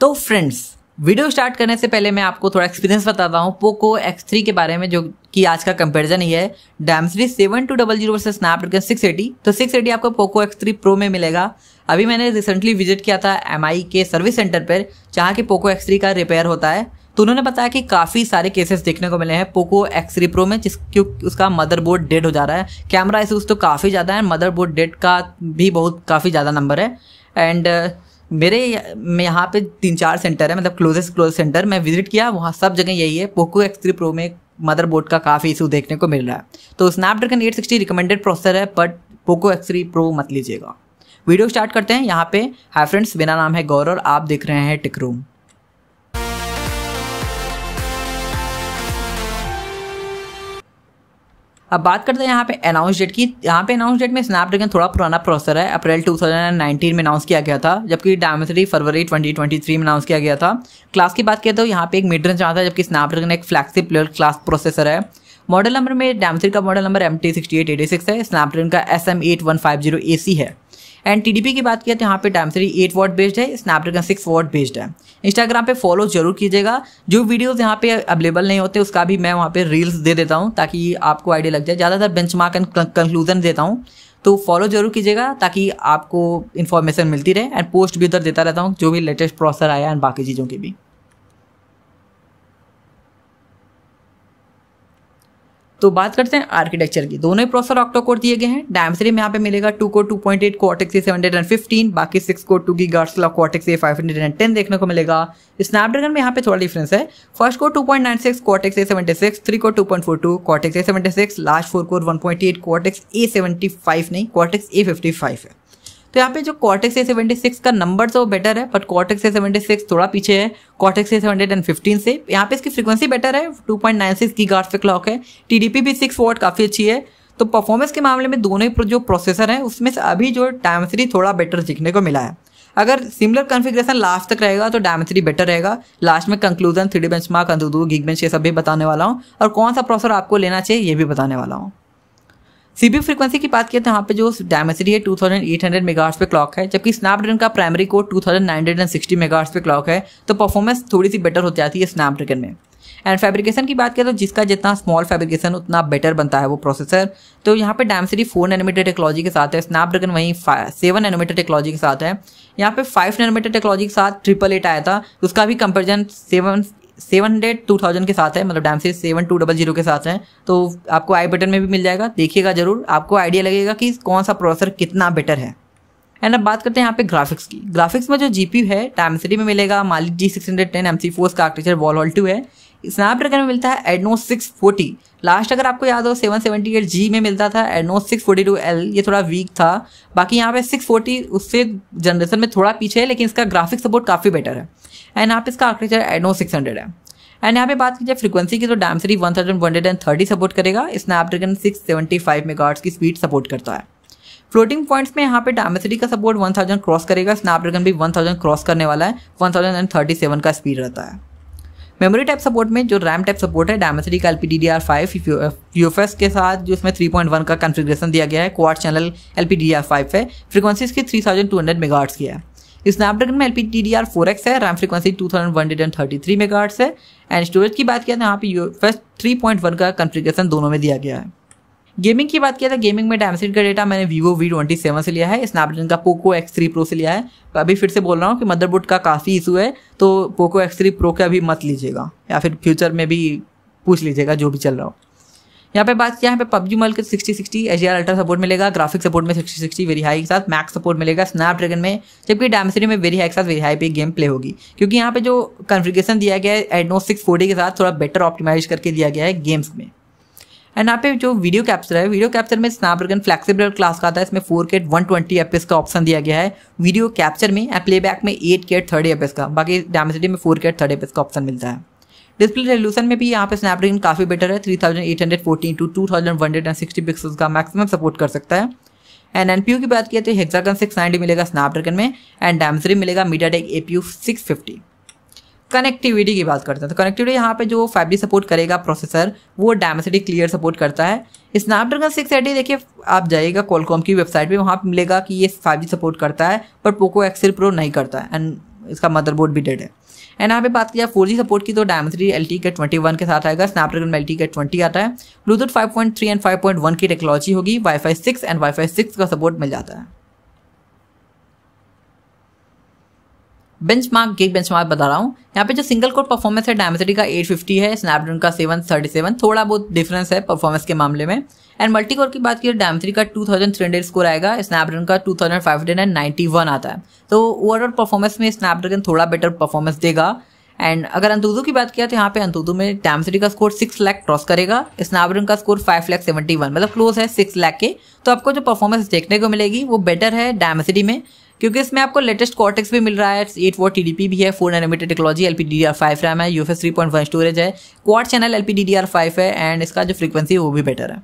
तो friends video start करने से पहले मैं आपको थोड़ा एक्सपीरियंस बताता हूँ पोको एक्स थ्री के बारे में जो कि आज का कंपेरिजन ही है Dimensity seven two double zero versus Snapdragon six eighty तो सिक्स एटी आपको पोको एक्स थ्री प्रो में मिलेगा अभी मैंने रिसेंटली विजिट किया था एम के सर्विस सेंटर पर जहाँ की पोको एक्स थ्री का रिपेयर होता है तो उन्होंने बताया कि काफ़ी सारे केसेस देखने को मिले हैं पोको एक्स थ्री प्रो में जिस क्योंकि उसका मदरबोर्ड डेड हो जा रहा है कैमरा इशूज़ तो काफ़ी ज़्यादा है मदरबोर्ड डेड का भी बहुत काफ़ी ज़्यादा नंबर है एंड मेरे यहाँ पे तीन चार सेंटर है मतलब क्लोजेस्ट क्लोज सेंटर मैं विजिट किया वहाँ सब जगह यही है पोको एक्स थ्री प्रो में मदरबोर्ड का काफ़ी इशू देखने को मिल रहा है तो Snapdragon eight sixty recommended processor है but Poco X three pro मत लीजिएगा वीडियो स्टार्ट करते हैं यहाँ पे हाय फ्रेंड्स मेरा नाम है गौरव और आप देख रहे हैं टिक रूम अब बात करते हैं यहाँ पे अनाउंस डेट की यहाँ पे अनाउंस डेट में स्नैपड्रैगन थोड़ा पुराना प्रोसेसर है अप्रैल 2019 में अनाउंस किया गया था जबकि डायमेट्री फरवरी 2023 में अनाउंस किया गया था क्लास की बात करें तो यहाँ पे एक मिड रेंज आता है जबकि स्नैपड्रैगन एक फ्लैगशिप प्लेयर क्लास प्रोसेसर है मॉडल नंबर में डायमेट्री का मॉडल नंबर एम टी है स्नैपड्रैगन का S M eight one five zero A C है एंड टीडीपी की बात किया तो यहाँ पे टाइम सीरी एट वॉट बेस्ड है स्नैपड्रैगन सिक्स वॉट बेस्ड है इंस्टाग्राम पे फॉलो जरूर कीजिएगा जो वीडियोस यहाँ पे अवेलेबल नहीं होते उसका भी मैं वहाँ पे रील्स दे देता हूँ ताकि आपको आइडिया लग जाए ज़्यादातर बेंच मार्क एंड कंक्लूजन देता हूँ तो फॉलो जरूर कीजिएगा ताकि आपको इन्फॉर्मेशन मिलती रहे एंड पोस्ट भी उधर देता रहता हूँ जो भी लेटेस्ट प्रोसेसर आया एंड बाकी चीज़ों की भी तो बात करते हैं आर्किटेक्चर की दोनों ही प्रोसेसर ऑक्टो कोर दिए गए हैं डैम थ्री में यहाँ पे मिलेगा two core two point eight Cortex seven hundred fifteen बाकी सिक्स कोर टू की गार्सला Cortex A five hundred and ten देखने को मिलेगा स्नैपड्रैगन में यहाँ पे थोड़ा डिफरेंस है first core two point nine six Cortex A seventy six three core two point four two Cortex A seventy six last four core one point eight Cortex A seventy five नहीं Cortex A fifty five है तो यहाँ पे जो Cortex A seventy six का नंबर वो better है but Cortex A seventy six थोड़ा पीछे है Cortex A hundred and fifteen से यहाँ पे इसकी फ्रीक्वेंसी बेटर है टू पॉइंट नाइन सिक्स की गार्ड पे क्लॉक है टीडीपी भी सिक्स वोट काफ़ी अच्छी है तो परफॉर्मेंस के मामले में दोनों ही जो प्रोसेसर है उसमें से अभी जो टाइम थ्री थोड़ा बेटर सीखने को मिला है अगर सिमिलर कॉन्फ़िगरेशन लास्ट तक रहेगा तो डायम थ्री बेटर रहेगा लास्ट में conclusion three D benchmark दो गिग बेंच ये सब भी बताने वाला हूँ और कौन सा प्रोसेसर आपको लेना चाहिए ये भी बताने वाला हूँ सीपीयू फ्रीक्वेंसी की बात किया तो यहाँ पे जो डायमेसिटी है 2800 मेगाहर्ट्ज पे क्लॉक है जबकि स्नैपड्रैगन का प्राइमरी कोड 2960 मेगाहर्ट्ज पे क्लॉक है तो परफॉर्मेंस थोड़ी सी बेटर हो जाती है स्नैपड्रैगन में एंड फैब्रिकेशन की बात करें तो जिसका जितना स्मॉल फैब्रिकेशन उतना बेटर बनता है वो प्रोसेसर तो यहाँ पे डायमसरी फोर नैनोमीटर टेक्नोलॉजी के साथ है स्नैपड्रैगन वहीं सेवन नैनोमीटर टेक्नोलॉजी के साथ है यहाँ पे फाइव नैनोमीटर टेक्नोलॉजी के साथ ट्रिपल एट आया था उसका भी comparison seven seven hundred two thousand के साथ है मतलब डैम से सेवन टू डबल जीरो के साथ है तो आपको आई बटन में भी मिल जाएगा देखिएगा जरूर आपको आइडिया लगेगा कि कौन सा प्रोसेसर कितना बेटर है एंड अब बात करते हैं यहाँ पे ग्राफिक्स की ग्राफिक्स में जो जी है टाइम में मिलेगा Mali G six hundred ten M C four का आर्किटेक्चर वॉल हॉल टू है स्नैपड्रैगन में मिलता है एडनो सिक्स फोर्टी लास्ट अगर आपको याद हो सेवन सेवेंटी एट जी में मिलता था Adreno six forty two L ये थोड़ा वीक था बाकी यहाँ पे सिक्स फोर्टी उससे जनरेशन में थोड़ा पीछे है लेकिन इसका ग्राफिक सपोर्ट काफ़ी बेटर है एंड यहाँ पे इसका आर्किटेक्चर एडनो सिक्स हंड्रेड है एंड यहाँ पे बात की जाए फ्रीक्वेंसी की तो Dimensity one thousand one hundred and thirty support करेगा स्नैपड्रैगन सिक्स सेवेंटी फाइव आर्ट्स की स्पीड सपोर्ट करता है फ्लोटिंग पॉइंट्स में यहाँ पे डैमसरी का सपोर्ट 1000 क्रॉस करेगा स्नैपड्रैगन भी 1000 क्रॉस करने वाला है 1037 का स्पीड रहता है मेमोरी टाइप सपोर्ट में जो रैम टाइप सपोर्ट है डायमेसिटी का L P D D R five U के साथ जो इसमें थ्री पॉइंट वन का कन्फिग्रेशन दिया गया है quad channel L P D R five है फ्रीक्वेंसी इसकी थ्री थाउजेंड टू हंड्रेड मेगाट्स की है स्नैपड्रैगन में L P D D R four X है RAM frequency two thousand one hundred and thirty three मेगाट्स है एंड स्टोरेज की बात किया तो यहाँ पे U F S three point one का कन्फिग्रेशन दोनों में दिया गया है गेमिंग की बात किया था गेमिंग में डैमसिट का डेटा मैंने वीवो वी ट्वेंटी सेवन से लिया है स्नैपड्रैगन का पोको एक्स थ्री प्रो से लिया है तो अभी फिर से बोल रहा हूँ कि मदरबोर्ड का काफ़ी इशू है तो पोको एक्स थ्री प्रो का अभी मत लीजिएगा या फिर फ्यूचर में भी पूछ लीजिएगा जो भी चल रहा हो यहाँ पे बात किया यहाँ पे पबजी मल के sixty sixty H ultra support मिलेगा ग्राफिक सपोर्ट में सिक्सटी सिक्सटी वेरी हाई के साथ मैक्स सपोर्ट मिलेगा स्नैपड्रैगन में जबकि डायमेसिटी में वेरी हाई के साथ वेरी हाई पे गेम प्ले होगी क्योंकि यहाँ पे जो कन्फिग्रेशन दिया गया है एडनो सिक्स फोर्टी के साथ थोड़ा बेटर ऑप्टिमाइज करके दिया गया है गेम्स में एंड यहाँ पे जो वीडियो कैप्चर है वीडियो कैप्चर में स्नैपड्रैगन फ्लैक्सीबल क्लास का आता है इसमें four K one twenty F का ऑप्शन दिया गया है वीडियो कैप्चर में एंड प्लेबैक में एट के थर्ड एफ का बाकी डायमेसिटी में फोर के थर्ड एफ का ऑप्शन मिलता है डिस्प्ले रेवल्यूशन में भी यहाँ पे स्नैपड्रैगन काफ़ी बेटर है three thousand eight hundred to two thousand one hundred and sixty pixels का मैक्सिमम सपोर्ट कर सकता है एंड एन की बात किया तो हेक्सागन सिक्स मिलेगा स्नैपड्रैगन में एंड डायमेसिटी मिलेगा MediaTek A six fifty connectivity की बात करते हैं तो कनेक्टिविटी यहाँ पे जो फाइव सपोर्ट करेगा प्रोसेसर वो डायमेसिटी क्लियर सपोर्ट करता है स्नैपड्रैगन सिक्स एटी देखिए आप जाइएगा कॉलकॉम की वेबसाइट पे वहाँ मिलेगा कि ये फाइव सपोर्ट करता है पर पोको एक्सेल प्रो नहीं करता है एंड इसका मदरबोर्ड भी डेड है एंड यहाँ पे बात की फोर फोर सपोर्ट की तो Dimensity L T K twenty one के साथ आएगा Snapdragon L T K twenty आता है Bluetooth five point three and five point one की टेक्नोलॉजी होगी WiFi six and WiFi six का सपोर्ट मिल जाता है benchmark Geekbench mark बता रहा हूँ यहाँ पे जो सिंगल कोर परफॉर्मेंस है डायमेसिटी का 850 है स्नैपड्रैगन का 737 थोड़ा बहुत डिफरेंस है परफॉर्मेंस के मामले में एंड मल्टी कोर की बात की डायमेसिटी का 2300 स्कोर आएगा स्नैपड्रैगन का 2591 आता है तो ओवरऑल परफॉर्मेंस में स्नैपड्रैगन थोड़ा बेटर परफॉर्मेंस देगा एंड अगर अंतुदू की बात किया तो यहाँ पे अंतुदू में टैम सिटी का स्कोर सिक्स लैख क्रॉस करेगा स्नाबरिंग का score five lakh seventy one मतलब क्लोज है सिक्स लैख के तो आपको जो परफॉर्मेंस देखने को मिलेगी वो बेटर है डैम सिटी में क्योंकि इसमें आपको लेटेस्ट कॉटेक्स भी मिल रहा है एट वो टी डी भी है four animated technology L P D R five RAM है U S three point one storage है quad channel L P D D R five है एंड इसका जो फ्रीक्वेंसी वो भी बेटर है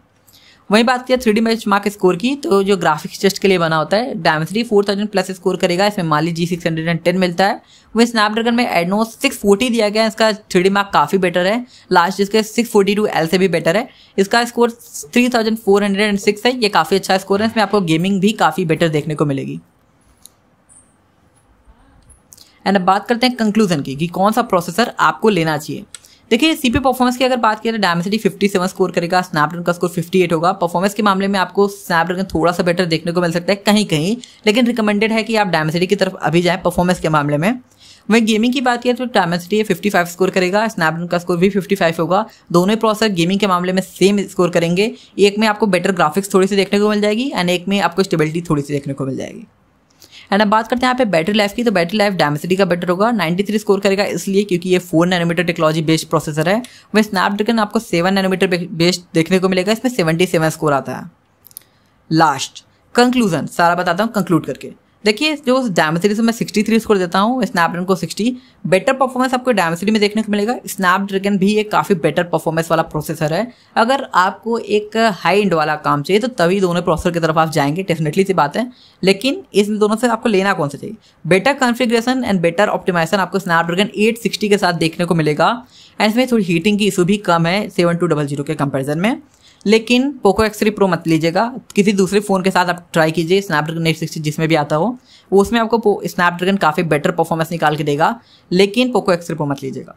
वहीं बात किया थ्री मैच मार्क स्कोर की तो जो ग्राफिक्स टेस्ट के लिए बना होता है Dimensity four thousand plus score करेगा इसमें Mali G six hundred and ten मिलता है वहीं स्नैपड्रैगन में एडनो सिक्स फोर्टी दिया गया है इसका थ्री मार्क काफ़ी बेटर है लास्ट इसके सिक्स फोर्टी टू एल से भी बेटर है इसका score three thousand four hundred and six है ये काफ़ी अच्छा स्कोर है इसमें आपको गेमिंग भी काफ़ी बेटर देखने को मिलेगी एंड अब बात करते हैं कंक्लूजन की कि कौन सा प्रोसेसर आपको लेना चाहिए देखिए सीपी परफॉर्मेंस की अगर बात करें डायमेंसिटी सेवन स्कोर करेगा स्नैपड्रैगन का स्कोर फिफ्टी एट होगा परफॉर्मेंस के मामले में आपको स्नैपड्रैगन थोड़ा सा बेटर देखने को मिल सकता है कहीं कहीं लेकिन रिकमेंडेड है कि आप डायमेंसिटी की तरफ अभी जाएं परफॉर्मेंस के मामले में वहीं गेमिंग की बात करें तो डायमेंसिटी फिफ्टी फाइव स्कोर करेगा स्नैपड्रैगन का स्कोर भी फिफ्टी फाइव होगा दोनों प्रोसेसर गेमिंग के मामले में सेम स्कोर करेंगे एक में आपको बेटर ग्राफिक्स थोड़ी सी देखने को मिल जाएगी एंड एक में आपको स्टेबिलिटी थोड़ी सी देखने को मिल जाएगी एंड अब बात करते हैं यहाँ पे बैटरी लाइफ की तो बैटरी लाइफ डायमेसिटी का बेटर होगा 93 स्कोर करेगा इसलिए क्योंकि ये four nanometer technology based processor है वह स्नैपड्रैगन आपको सेवन नैनोमीटर बेस्ड देखने को मिलेगा इसमें सेवेंटी स्कोर आता है लास्ट कंक्लूजन सारा बताता हूँ कंक्लूड करके देखिए जो डायमेसरी से मैं सिक्सटी थ्री स्कोर देता हूँ स्नैपड्रैगन को सिक्सटी बेटर परफॉर्मेंस आपको डायमंड में देखने को मिलेगा स्नैपड्रैगन भी एक काफ़ी बेटर परफॉर्मेंस वाला प्रोसेसर है अगर आपको एक हाई एंड वाला काम चाहिए तो तभी दोनों प्रोसेसर की तरफ आप जाएंगे डेफिनेटली सी बात है लेकिन इस दोनों से आपको लेना कौन सा चाहिए better configuration and better optimization आपको स्नैपड्रैगन एट सिक्सटी के साथ देखने को मिलेगा एंड इसमें थोड़ी हीटिंग की इशू भी कम है सेवन टू डबल जीरो के कंपेरिजन में लेकिन पोको एक्स थ्री प्रो मत लीजिएगा किसी दूसरे फ़ोन के साथ आप ट्राई कीजिए स्नैपड्रैगन एट सिक्सटी जिसमें भी आता हो वो उसमें आपको स्नैपड्रैगन काफ़ी बेटर परफॉर्मेंस निकाल के देगा लेकिन पोको एक्स थ्री प्रो मत लीजिएगा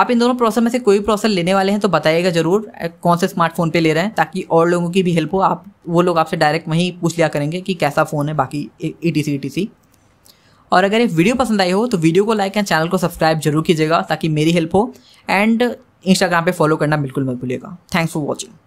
आप इन दोनों प्रोसेसर में से कोई प्रोसेसर लेने वाले हैं तो बताइएगा ज़रूर कौन से स्मार्टफोन पे ले रहे हैं ताकि और लोगों की भी हेल्प हो आप वो लोग आपसे डायरेक्ट वहीं पूछ लिया करेंगे कि कैसा फ़ोन है बाकी E T C E T C और अगर ये वीडियो पसंद आई हो तो वीडियो को लाइक एंड चैनल को सब्सक्राइब जरूर कीजिएगा ताकि मेरी हेल्प हो एंड इंस्टाग्राम पे फॉलो करना बिल्कुल मत भूलिएगा थैंक्स फॉर वॉचिंग